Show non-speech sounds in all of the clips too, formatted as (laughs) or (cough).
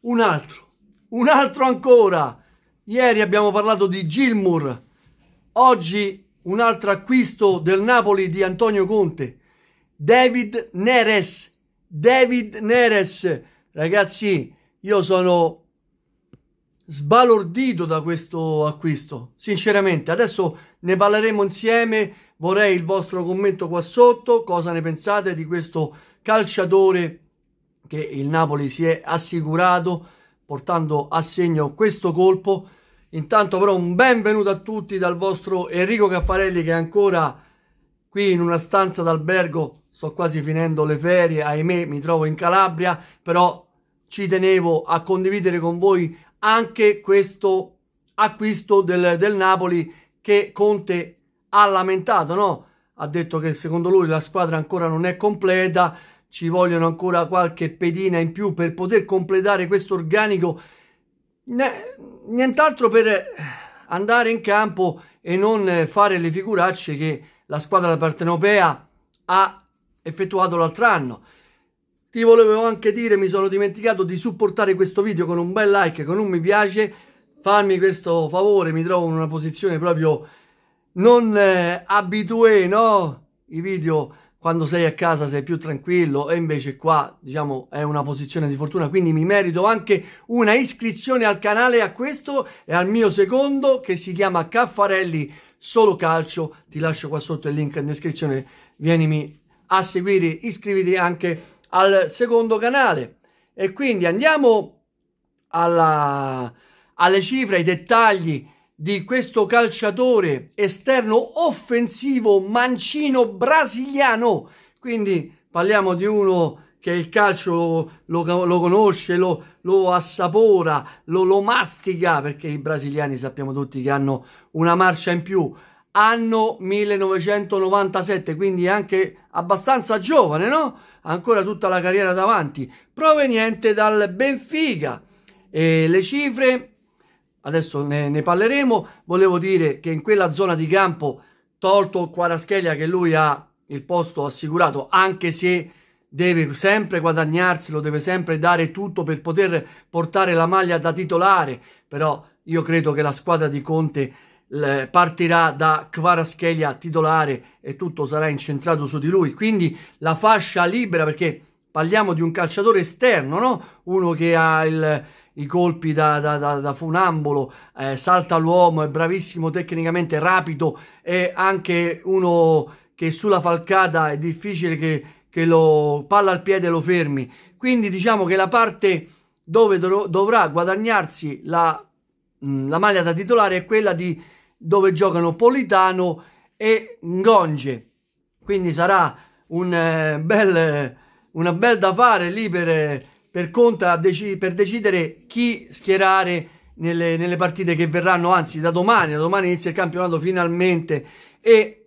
un altro, un altro ancora. Ieri abbiamo parlato di Gilmour, oggi un altro acquisto del Napoli di Antonio Conte, David Neres, David Neres. Ragazzi, io sono sbalordito da questo acquisto, sinceramente. Adesso ne parleremo insieme, vorrei il vostro commento qua sotto, cosa ne pensate di questo calciatore che il Napoli si è assicurato portando a segno questo colpo. Intanto però un benvenuto a tutti dal vostro Enrico Caffarelli che è ancora qui in una stanza d'albergo, sto quasi finendo le ferie, ahimè mi trovo in Calabria, però ci tenevo a condividere con voi anche questo acquisto del, del Napoli che Conte ha lamentato, no? ha detto che secondo lui la squadra ancora non è completa, ci vogliono ancora qualche pedina in più per poter completare questo organico, nient'altro per eh, andare in campo e non eh, fare le figuracce che la squadra partenopea ha effettuato l'altro anno. Ti volevo anche dire, mi sono dimenticato di supportare questo video con un bel like, con un mi piace, farmi questo favore, mi trovo in una posizione proprio non eh, abitué, no? I video quando sei a casa sei più tranquillo e invece qua diciamo è una posizione di fortuna quindi mi merito anche una iscrizione al canale a questo e al mio secondo che si chiama Caffarelli Solo Calcio ti lascio qua sotto il link in descrizione vienimi a seguire iscriviti anche al secondo canale e quindi andiamo alla, alle cifre ai dettagli di questo calciatore esterno offensivo mancino brasiliano. Quindi parliamo di uno che il calcio lo, lo, lo conosce, lo, lo, assapora, lo, lo mastica, perché i brasiliani sappiamo tutti che hanno una marcia in più. Anno 1997, quindi anche abbastanza giovane, no? Ancora tutta la carriera davanti, proveniente dal Benfica. E le cifre adesso ne, ne parleremo. Volevo dire che in quella zona di campo, tolto Quaraschelia che lui ha il posto assicurato, anche se deve sempre guadagnarselo, deve sempre dare tutto per poter portare la maglia da titolare, però io credo che la squadra di Conte partirà da Kvaraschelia titolare e tutto sarà incentrato su di lui, quindi la fascia libera perché parliamo di un calciatore esterno, no? Uno che ha il i colpi da, da, da, da funambolo, eh, salta l'uomo, è bravissimo tecnicamente, rapido è anche uno che sulla falcata è difficile che, che lo palla al piede lo fermi. Quindi diciamo che la parte dove dov dovrà guadagnarsi la, mh, mm, la, maglia da titolare è quella di dove giocano Politano e Ngonge. Quindi sarà un eh, bel, una bel da fare lì per... Eh, per Conta deci per decidere chi schierare nelle, nelle, partite che verranno, anzi da domani, da domani inizia il campionato finalmente e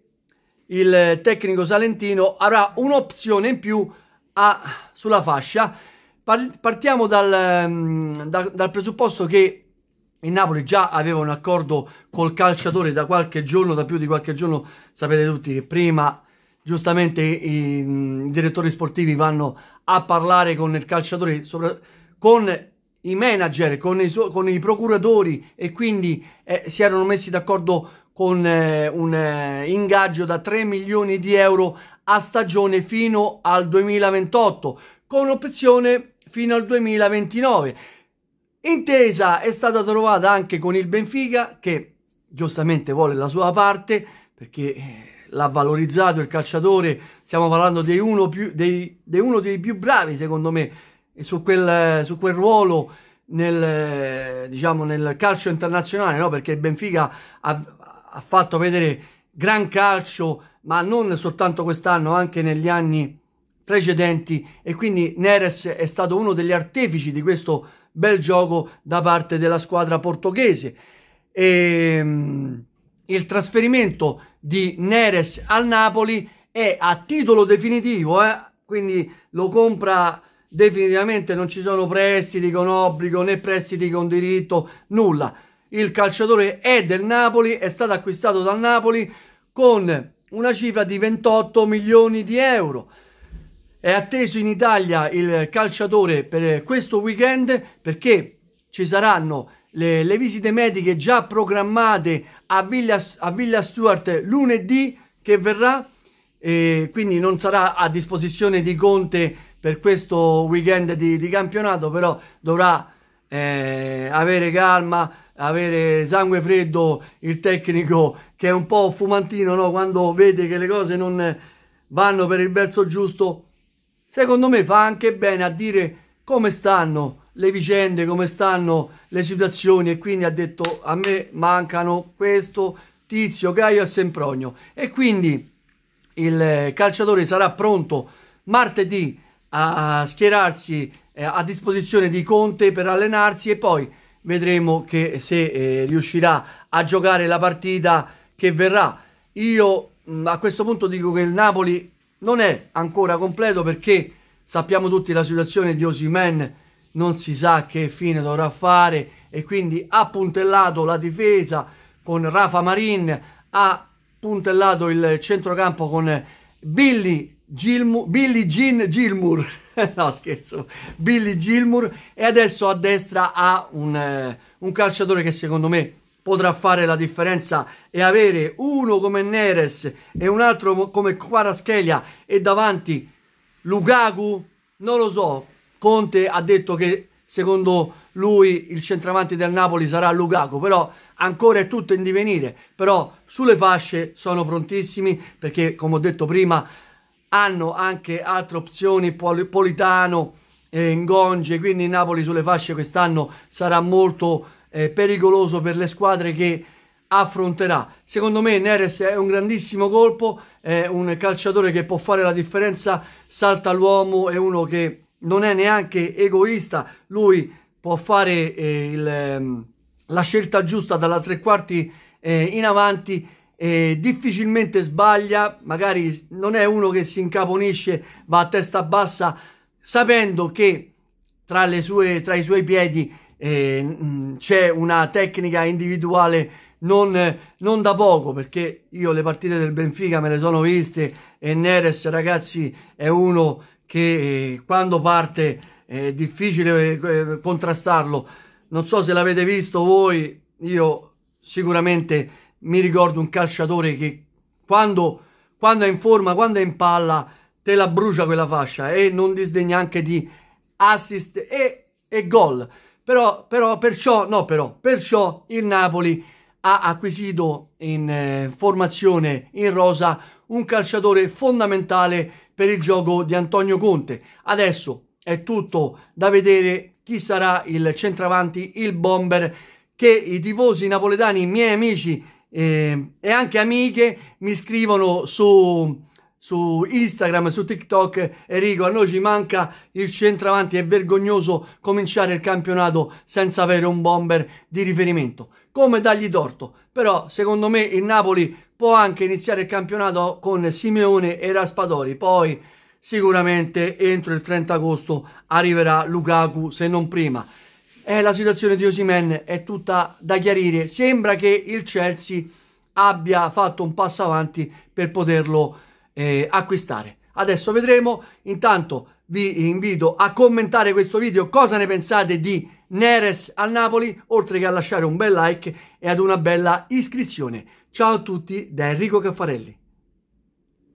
il tecnico salentino avrà un'opzione in più a, sulla fascia. Partiamo dal, mm, da, dal presupposto che il Napoli già aveva un accordo col calciatore da qualche giorno, da più di qualche giorno, sapete tutti che prima giustamente i, mm, i direttori sportivi vanno a parlare con il calciatore, con i manager, con i, su- con i procuratori e quindi eh, si erano messi d'accordo con eh, un eh, ingaggio da 3 milioni di euro a stagione fino al 2028 con opzione fino al 2029. Intesa è stata trovata anche con il Benfica che giustamente vuole la sua parte perché eh, l'ha valorizzato il calciatore, stiamo parlando di uno, più, dei, di uno dei più bravi secondo me su, quel, su quel ruolo nel, diciamo, nel calcio internazionale, no? perché Benfica ha, ha fatto vedere gran calcio, ma non soltanto quest'anno, anche negli anni precedenti e quindi Neres è stato uno degli artefici di questo bel gioco da parte della squadra portoghese. E, ehm, il trasferimento di Neres al Napoli è a titolo definitivo, eh, quindi lo compra definitivamente, non ci sono prestiti con obbligo né prestiti con diritto, nulla. Il calciatore è del Napoli, è stato acquistato dal Napoli con una cifra di 28 milioni di euro. È atteso in Italia il calciatore per questo weekend perché ci saranno le, le visite mediche già programmate a Villa, a Villa Stuart lunedì che verrà, e quindi non sarà a disposizione di Conte per questo weekend di, di campionato, però dovrà eh, avere calma, avere sangue freddo il tecnico che è un po' fumantino no? quando vede che le cose non vanno per il verso giusto. Secondo me fa anche bene a dire come stanno le vicende, come stanno le situazioni e quindi ha detto a me mancano questo Tizio, Gaio e Sempronio e quindi il eh, calciatore sarà pronto martedì a schierarsi eh, a disposizione di Conte per allenarsi e poi vedremo che se eh, riuscirà a giocare la partita che verrà. Io mh, mm, a questo punto dico che il Napoli non è ancora completo perché sappiamo tutti la situazione di Osimen non si sa che fine dovrà fare e quindi ha puntellato la difesa con Rafa Marin, ha puntellato il centrocampo con Billy, Gilmu- Billy Jean Gilmour, (laughs) no scherzo, Billy Gilmour e adesso a destra ha un, eh, un calciatore che secondo me potrà fare la differenza e avere uno come Neres e un altro come Quaraschelia e davanti Lukaku, non lo so, Conte ha detto che secondo lui il centravanti del Napoli sarà Lukaku, però ancora è tutto in divenire, però sulle fasce sono prontissimi perché come ho detto prima hanno anche altre opzioni, Pol- Politano, eh, Ngonge, quindi Napoli sulle fasce quest'anno sarà molto eh, pericoloso per le squadre che affronterà. Secondo me Neres è un grandissimo colpo, è un calciatore che può fare la differenza, salta l'uomo, è uno che non è neanche egoista, lui può fare eh, il, ehm, la scelta giusta dalla tre quarti eh, in avanti eh, difficilmente sbaglia, magari non è uno che si incaponisce, va a testa bassa, sapendo che tra, le sue, tra i suoi piedi eh, mm, c'è una tecnica individuale non, non, da poco, perché io le partite del Benfica me le sono viste e Neres, ragazzi, è uno che eh, quando parte è difficile eh, contrastarlo. Non so se l'avete visto voi, io sicuramente mi ricordo un calciatore che quando, quando è in forma, quando è in palla, te la brucia quella fascia e non disdegna anche di assist e, e gol. Però, però, perciò, no, però, perciò il Napoli ha acquisito in eh, formazione in rosa un calciatore fondamentale per il gioco di Antonio Conte. Adesso è tutto da vedere chi sarà il centravanti, il bomber che i tifosi napoletani, i miei amici eh, e anche amiche mi scrivono su, su Instagram, su TikTok. Enrico, a noi ci manca il centravanti, è vergognoso cominciare il campionato senza avere un bomber di riferimento. Come dargli torto? però secondo me il Napoli può anche iniziare il campionato con Simeone e Raspadori, poi sicuramente entro il 30 agosto arriverà Lukaku se non prima. Eh, la situazione di Osimen è tutta da chiarire, sembra che il Chelsea abbia fatto un passo avanti per poterlo eh, acquistare. Adesso vedremo, intanto vi invito a commentare questo video, cosa ne pensate di Neres al Napoli, oltre che a lasciare un bel like e ad una bella iscrizione. Ciao a tutti da Enrico Caffarelli.